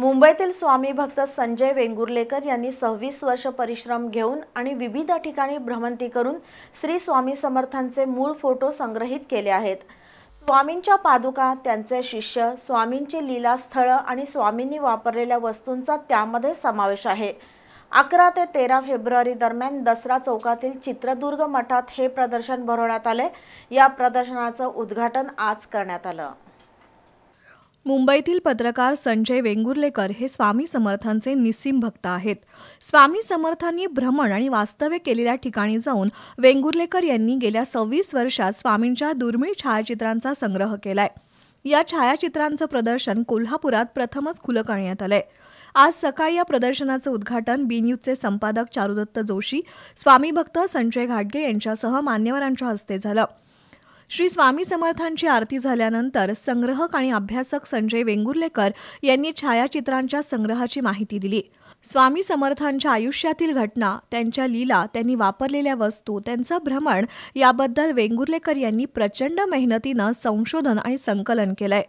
मुंबईतील स्वामी भक्त संजय वेंगुर्लेकर यांनी सव्वीस वर्ष परिश्रम घेऊन आणि विविध ठिकाणी भ्रमंती करून श्री स्वामी समर्थांचे मूळ फोटो संग्रहित केले आहेत स्वामींच्या पादुका त्यांचे शिष्य स्वामींची लीलास्थळं आणि स्वामींनी वापरलेल्या वस्तूंचा त्यामध्ये समावेश आहे अकरा ते तेरा फेब्रुवारी दरम्यान दसरा चौकातील चित्रदुर्ग मठात हे प्रदर्शन भरवण्यात आले या प्रदर्शनाचं उद्घाटन आज करण्यात आलं मुंबईतील पत्रकार संजय वेंगुर्लेकर हे स्वामी समर्थांचे निस्सीम भक्त आहेत स्वामी समर्थांनी भ्रमण आणि वास्तव्य केलेल्या ठिकाणी जाऊन वेंगुर्लेकर यांनी गेल्या सव्वीस वर्षात स्वामींच्या दुर्मिळ छायाचित्रांचा संग्रह केलाय या छायाचित्रांचं प्रदर्शन कोल्हापुरात प्रथमच खुलं करण्यात आलंय आज सकाळी या प्रदर्शनाचं उद्घाटन बी संपादक चारुदत्त जोशी स्वामी भक्त संजय घाटगे यांच्यासह मान्यवरांच्या हस्ते झालं श्री स्वामी समर्थांची आरती झाल्यानंतर संग्रहक आणि अभ्यासक संजय वेंगुर्लेकर यांनी छायाचित्रांच्या संग्रहाची माहिती दिली स्वामी समर्थांच्या आयुष्यातील घटना त्यांच्या लीला त्यांनी वापरलेल्या वस्तू त्यांचं भ्रमण याबद्दल वेंगुर्लेकर यांनी प्रचंड मेहनतीनं संशोधन आणि संकलन केलंय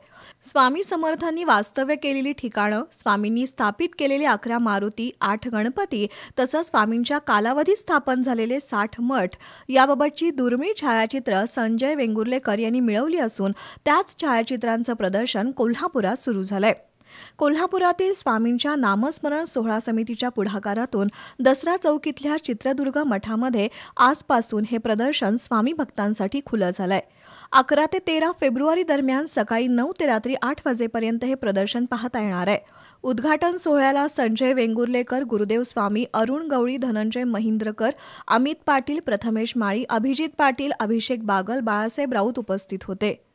स्वामी समर्थांनी वास्तव्य केलेली ठिकाणं स्वामींनी स्थापित केलेले अकरा मारुती आठ गणपती तसंच स्वामींच्या कालावधीत स्थापन झालेले साठ मठ याबाबतची दुर्मिळ छायाचित्र संजय वेंगुर्लेकर यांनी मिळवली असून त्याच छायाचित्रांचं प्रदर्शन कोल्हापुरात सुरू झालं कोल्हापुरातील स्वामींच्या नामस्मरण सोहळा समितीच्या पुढाकारातून दसरा चौकीतल्या चित्रदुर्ग मठामध्ये आजपासून हे प्रदर्शन स्वामी भक्तांसाठी खुलं झालंय अकरा ते तेरा फेब्रुवारी दरम्यान सकाळी नऊ ते रात्री आठ वाजेपर्यंत हे प्रदर्शन पाहता येणार आहे उद्घाटन सोहळ्याला संजय वेंगुर्लेकर गुरुदेव स्वामी अरुण गवळी धनंजय महिंद्रकर अमित पाटील प्रथमेश माळी अभिजित पाटील अभिषेक बागल बाळासाहेब राऊत उपस्थित होते